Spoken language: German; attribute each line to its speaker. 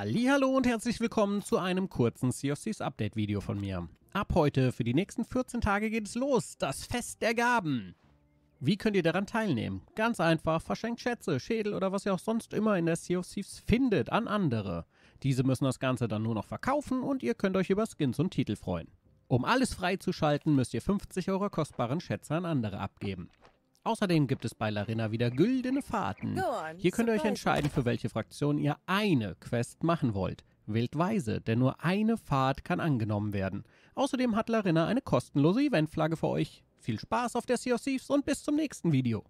Speaker 1: Hallo und herzlich willkommen zu einem kurzen Sea of Thieves Update Video von mir. Ab heute für die nächsten 14 Tage geht es los, das Fest der Gaben. Wie könnt ihr daran teilnehmen? Ganz einfach, verschenkt Schätze, Schädel oder was ihr auch sonst immer in der Sea of Thieves findet an andere. Diese müssen das Ganze dann nur noch verkaufen und ihr könnt euch über Skins und Titel freuen. Um alles freizuschalten, müsst ihr 50 eurer kostbaren Schätze an andere abgeben. Außerdem gibt es bei Larina wieder güldene Fahrten. Hier könnt ihr euch entscheiden, für welche Fraktion ihr eine Quest machen wollt. Wählt weise, denn nur eine Fahrt kann angenommen werden. Außerdem hat Larina eine kostenlose Eventflagge für euch. Viel Spaß auf der Sea of Thieves und bis zum nächsten Video.